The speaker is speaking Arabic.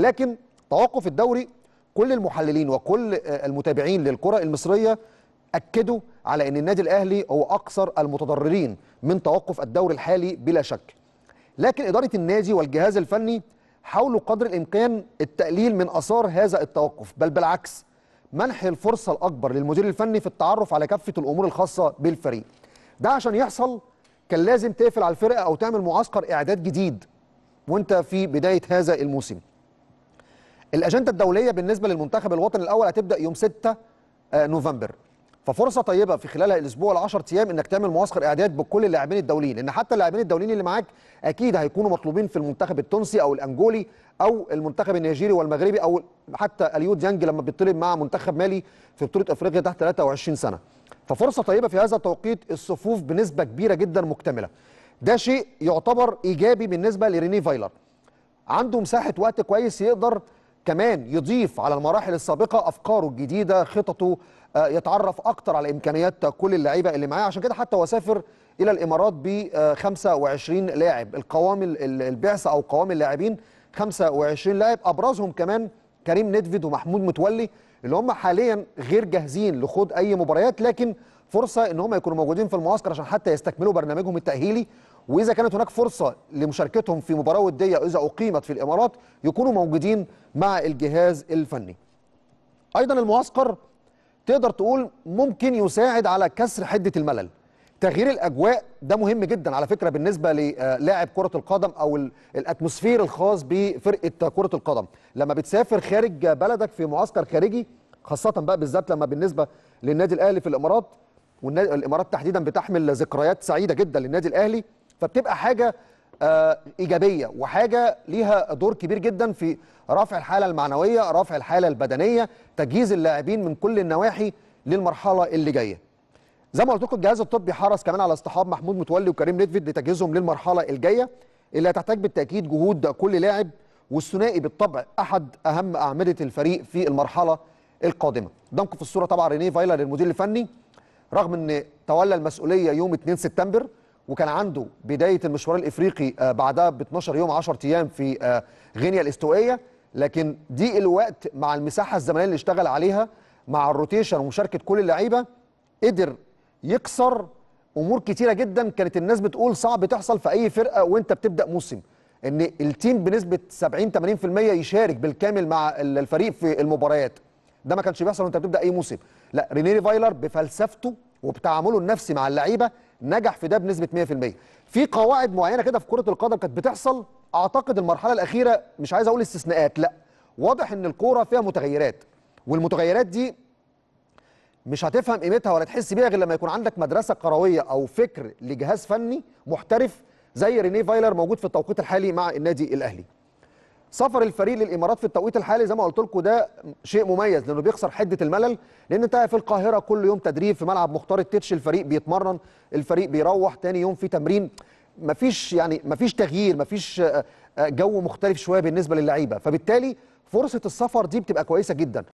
لكن توقف الدوري كل المحللين وكل آه، المتابعين للكرة المصرية أكدوا على أن النادي الأهلي هو أكثر المتضررين من توقف الدوري الحالي بلا شك لكن إدارة النادي والجهاز الفني حاولوا قدر الإمكان التقليل من أثار هذا التوقف بل بالعكس منح الفرصة الأكبر للمدير الفني في التعرف على كافة الأمور الخاصة بالفريق ده عشان يحصل كان لازم تقفل على الفرقة أو تعمل معسكر إعداد جديد وانت في بداية هذا الموسم الاجنده الدوليه بالنسبه للمنتخب الوطني الاول هتبدا يوم 6 آه، نوفمبر ففرصه طيبه في خلال الاسبوع ال10 ايام انك تعمل معسكر اعداد بكل اللاعبين الدوليين لان حتى اللاعبين الدوليين اللي معاك اكيد هيكونوا مطلوبين في المنتخب التونسي او الانجولي او المنتخب النيجيري والمغربي او حتى اليو ديانج لما بيطلب مع منتخب مالي في بطوله افريقيا تحت 23 سنه ففرصه طيبه في هذا التوقيت الصفوف بنسبه كبيره جدا مكتمله ده شيء يعتبر ايجابي بالنسبه لريني فايلر عنده مساحه وقت كويس يقدر كمان يضيف على المراحل السابقه افكاره الجديده خططه آه، يتعرف اكتر على امكانيات كل اللعيبه اللي معاه عشان كده حتى هو سافر الى الامارات ب 25 آه، لاعب القوام البعثه او قوام اللاعبين 25 لاعب ابرزهم كمان كريم ندفيد ومحمود متولي اللي هم حاليا غير جاهزين لخوض اي مباريات لكن فرصه ان هم يكونوا موجودين في المعسكر عشان حتى يستكملوا برنامجهم التاهيلي واذا كانت هناك فرصه لمشاركتهم في مباراه وديه اذا اقيمت في الامارات يكونوا موجودين مع الجهاز الفني. ايضا المعسكر تقدر تقول ممكن يساعد على كسر حده الملل. تغيير الاجواء ده مهم جدا على فكره بالنسبه للاعب كره القدم او الاتموسفير الخاص بفرقه كره القدم لما بتسافر خارج بلدك في معسكر خارجي خاصه بقى بالذات لما بالنسبه للنادي الاهلي في الامارات والامارات تحديدا بتحمل ذكريات سعيده جدا للنادي الاهلي فبتبقى حاجه آه، ايجابيه وحاجه ليها دور كبير جدا في رفع الحاله المعنويه، رفع الحاله البدنيه، تجهيز اللاعبين من كل النواحي للمرحله اللي جايه. زي ما قلت لكم الجهاز الطبي حرص كمان على اصطحاب محمود متولي وكريم ليدفيد لتجهيزهم للمرحله الجايه اللي هتحتاج بالتاكيد جهود كل لاعب والثنائي بالطبع احد اهم اعمده الفريق في المرحله القادمه. قدامكم في الصوره طبعا رينيه فايلر المدير الفني رغم ان تولى المسؤوليه يوم 2 سبتمبر وكان عنده بدايه المشوار الافريقي آه، بعدها ب 12 يوم 10 ايام في آه، غينيا الاستوائيه لكن دي الوقت مع المساحه الزمنيه اللي اشتغل عليها مع الروتيشن ومشاركه كل اللعيبه قدر يكسر امور كتيره جدا كانت الناس بتقول صعب تحصل في اي فرقه وانت بتبدا موسم ان التيم بنسبه 70 80% يشارك بالكامل مع الفريق في المباريات ده ما كانش بيحصل وانت بتبدا اي موسم لا رينيري فايلر بفلسفته وبتعامله النفسي مع اللعيبه نجح في ده بنسبه 100% في قواعد معينه كده في كره القدم كانت بتحصل اعتقد المرحله الاخيره مش عايز اقول استثناءات لا واضح ان الكوره فيها متغيرات والمتغيرات دي مش هتفهم قيمتها ولا تحس بيها غير لما يكون عندك مدرسه قرويه او فكر لجهاز فني محترف زي رينيه فايلر موجود في التوقيت الحالي مع النادي الاهلي سفر الفريق للامارات في التوقيت الحالي زي ما قلت لكم ده شيء مميز لانه بيخسر حده الملل لان انت في القاهره كل يوم تدريب في ملعب مختار التتش الفريق بيتمرن الفريق بيروح تاني يوم في تمرين مفيش يعني مفيش تغيير مفيش آه، آه، جو مختلف شويه بالنسبه للعيبه فبالتالي فرصه السفر دي بتبقى كويسه جدا